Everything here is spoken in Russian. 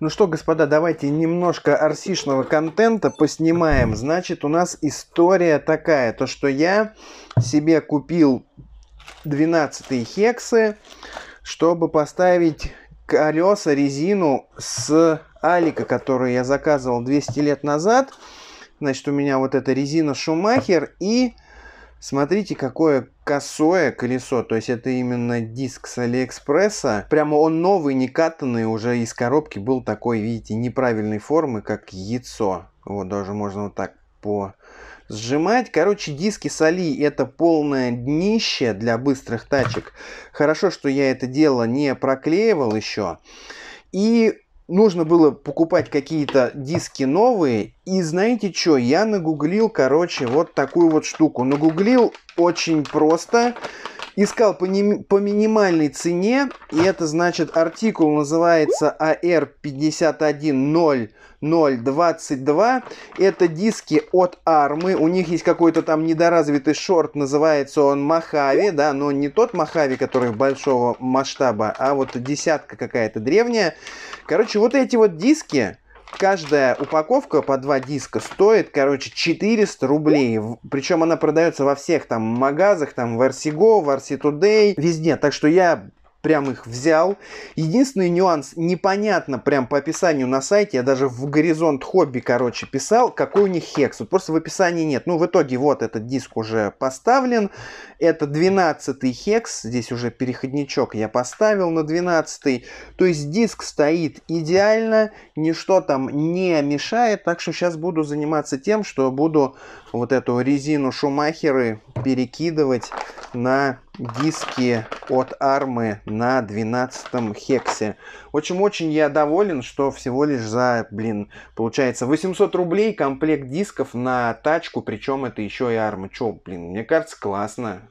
Ну что, господа, давайте немножко арсишного контента поснимаем. Значит, у нас история такая, то что я себе купил 12 хексы, чтобы поставить колеса, резину с Алика, которую я заказывал 200 лет назад. Значит, у меня вот эта резина Шумахер и Смотрите, какое косое колесо, то есть это именно диск с Алиэкспресса. Прямо он новый, не катанный, уже из коробки был такой, видите, неправильной формы, как яйцо. Вот даже можно вот так по сжимать. Короче, диски с Али это полное днище для быстрых тачек. Хорошо, что я это дело не проклеивал еще. И нужно было покупать какие-то диски новые. И знаете что, я нагуглил, короче, вот такую вот штуку. Нагуглил очень просто искал по, не, по минимальной цене, и это значит артикул называется ar а 510022. Это диски от Армы, у них есть какой-то там недоразвитый шорт, называется он Махави, да, но не тот Махави, который большого масштаба, а вот десятка какая-то древняя. Короче, вот эти вот диски, каждая упаковка по два диска стоит, короче, 400 рублей. Причем она продается во всех там магазах, там в RCGO, в RC Today, везде. Так что я прям их взял. Единственный нюанс, непонятно прям по описанию на сайте, я даже в горизонт хобби, короче, писал, какой у них хекс. Вот просто в описании нет. Ну, в итоге вот этот диск уже поставлен. Это 12 хекс, здесь уже переходничок я поставил на 12 -й. То есть диск стоит идеально, ничто там не мешает, так что сейчас буду заниматься тем, что буду вот эту резину Шумахеры перекидывать на диски от армы на 12 хексе. очень очень я доволен, что всего лишь за, блин, получается 800 рублей комплект дисков на тачку, причем это еще и арма. Че, блин, мне кажется, классно.